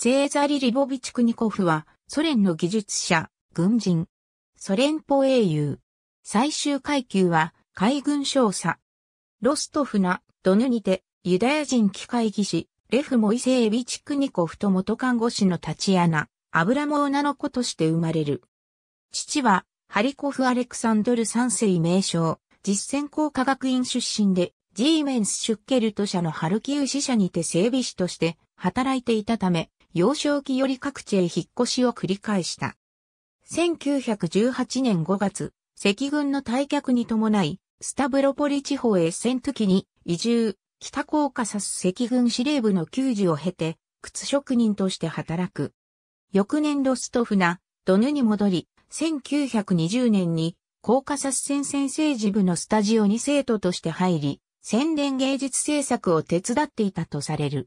ゼーザリ・リボビチクニコフは、ソ連の技術者、軍人。ソ連邦英雄。最終階級は、海軍少佐。ロストフナ、ドヌにて、ユダヤ人機械技師、レフモイセービチクニコフと元看護師のタチアナ、アブラモーナの子として生まれる。父は、ハリコフ・アレクサンドル三世名称、実践工科学院出身で、ジーメンス・シュッケルト社のハルキウ支社にて整備士として働いていたため、幼少期より各地へ引っ越しを繰り返した。1918年5月、赤軍の退却に伴い、スタブロポリ地方へ戦時に移住、北コーカサス赤軍司令部の給仕を経て、靴職人として働く。翌年ロストフナ、ドヌに戻り、1920年にコーカサス戦線政治部のスタジオに生徒として入り、宣伝芸術制作を手伝っていたとされる。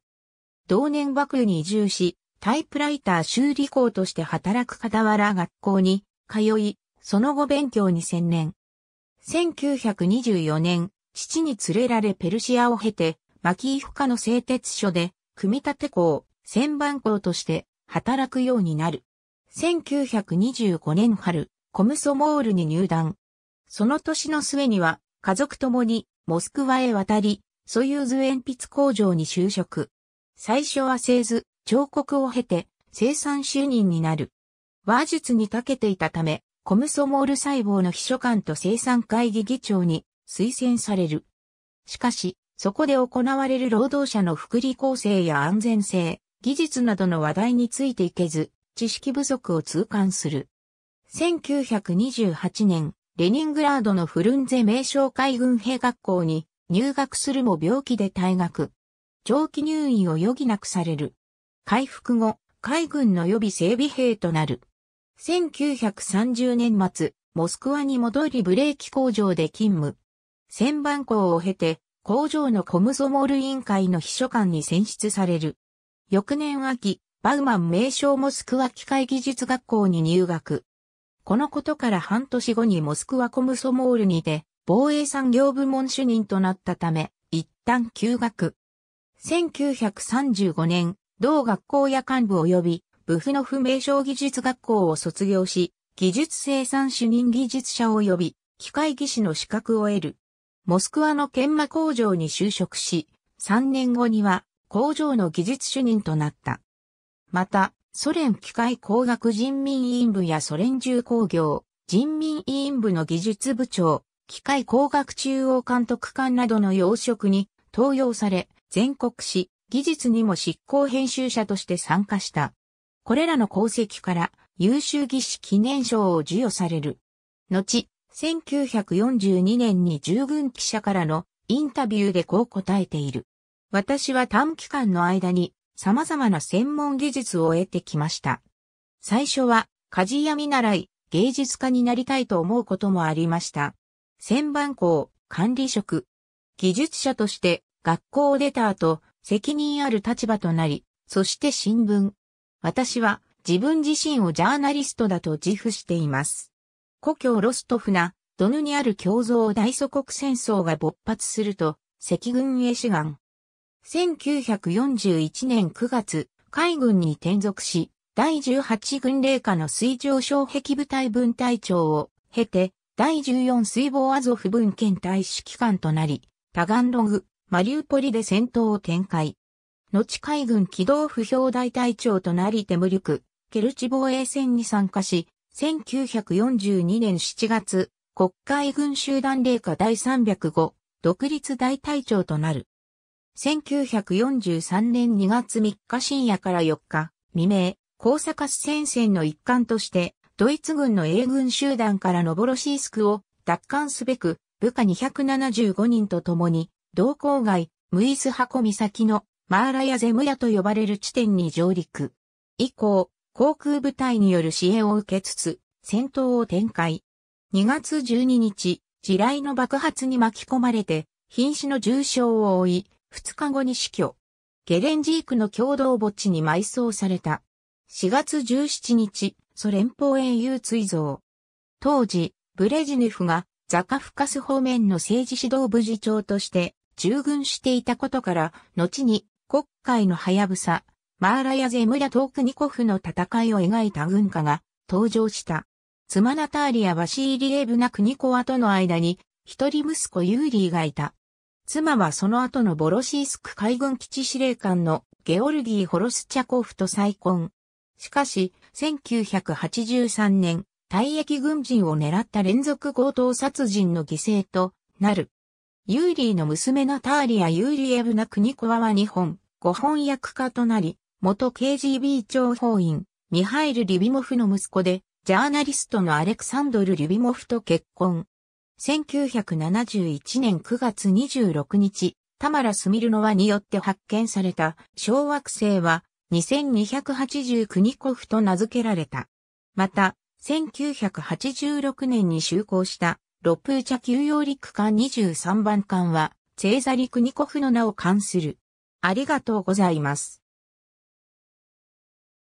同年幕府に移住し、タイプライター修理工として働く傍ら学校に通い、その後勉強に専念。1924年、父に連れられペルシアを経て、マキーフカの製鉄所で、組み立て工、旋盤工として働くようになる。1925年春、コムソモールに入団。その年の末には、家族ともにモスクワへ渡り、ソユーズ鉛筆工場に就職。最初は製図、彫刻を経て生産主任になる。話術に長けていたため、コムソモール細胞の秘書官と生産会議議長に推薦される。しかし、そこで行われる労働者の福利構成や安全性、技術などの話題についていけず、知識不足を痛感する。1928年、レニングラードのフルンゼ名称海軍兵学校に入学するも病気で退学。長期入院を余儀なくされる。回復後、海軍の予備整備兵となる。1930年末、モスクワに戻りブレーキ工場で勤務。旋盤工を経て、工場のコムソモール委員会の秘書官に選出される。翌年秋、バウマン名称モスクワ機械技術学校に入学。このことから半年後にモスクワコムソモールにて、防衛産業部門主任となったため、一旦休学。1935年、同学校や幹部及び部府の不明称技術学校を卒業し、技術生産主任技術者及び機械技師の資格を得る。モスクワの研磨工場に就職し、3年後には工場の技術主任となった。また、ソ連機械工学人民委員部やソ連重工業、人民委員部の技術部長、機械工学中央監督官などの要職に登用され、全国史、技術にも執行編集者として参加した。これらの功績から優秀技師記念賞を授与される。後、1942年に従軍記者からのインタビューでこう答えている。私は短期間の間に様々な専門技術を得てきました。最初は鍛冶屋見習い、芸術家になりたいと思うこともありました。旋盤校、管理職、技術者として学校を出た後、責任ある立場となり、そして新聞。私は自分自身をジャーナリストだと自負しています。故郷ロストフナ、ドヌにある共造大祖国戦争が勃発すると、赤軍へ志願。1941年9月、海軍に転属し、第18軍令下の水上障壁部隊分隊長を経て、第14水防アゾフ分献大指揮官となり、タガンログ、マリウポリで戦闘を展開。後海軍機動不評大隊長となりテムリュク、ケルチ防衛戦に参加し、1942年7月、国会軍集団霊下第305、独立大隊長となる。1943年2月3日深夜から4日、未明、高坂戦線の一環として、ドイツ軍の英軍集団からノボロシースクを奪還すべく、部下275人と共に道郊外、ムイスハコ岬のマーラヤゼムヤと呼ばれる地点に上陸。以降、航空部隊による支援を受けつつ、戦闘を展開。2月12日、地雷の爆発に巻き込まれて、瀕死の重傷を負い、2日後に死去。ゲレンジークの共同墓地に埋葬された。4月17日、ソ連邦英雄追贈。当時、ブレジネフがザカフカス方面の政治指導部次長として従軍していたことから、後に国会のハヤブサ、マーラやゼムやトークニコフの戦いを描いた軍歌が登場した。妻ナターリア・ワシーリエブナクニコワとの間に、一人息子ユーリーがいた。妻はその後のボロシースク海軍基地司令官のゲオルギー・ホロスチャコフと再婚。しかし、1983年、退役軍人を狙った連続強盗殺人の犠牲となる。ユーリーの娘ナターリア・ユーリエブナ・クニコワは日本、ご翻訳家となり、元 KGB 諜報員、ミハイル・リビモフの息子で、ジャーナリストのアレクサンドル・リビモフと結婚。1971年9月26日、タマラ・スミルノワによって発見された小惑星は2280クニコフと名付けられた。また、1986年に就航したロプーチャ休養陸艦23番艦は、チェーザリクニコフの名を冠する。ありがとうございます。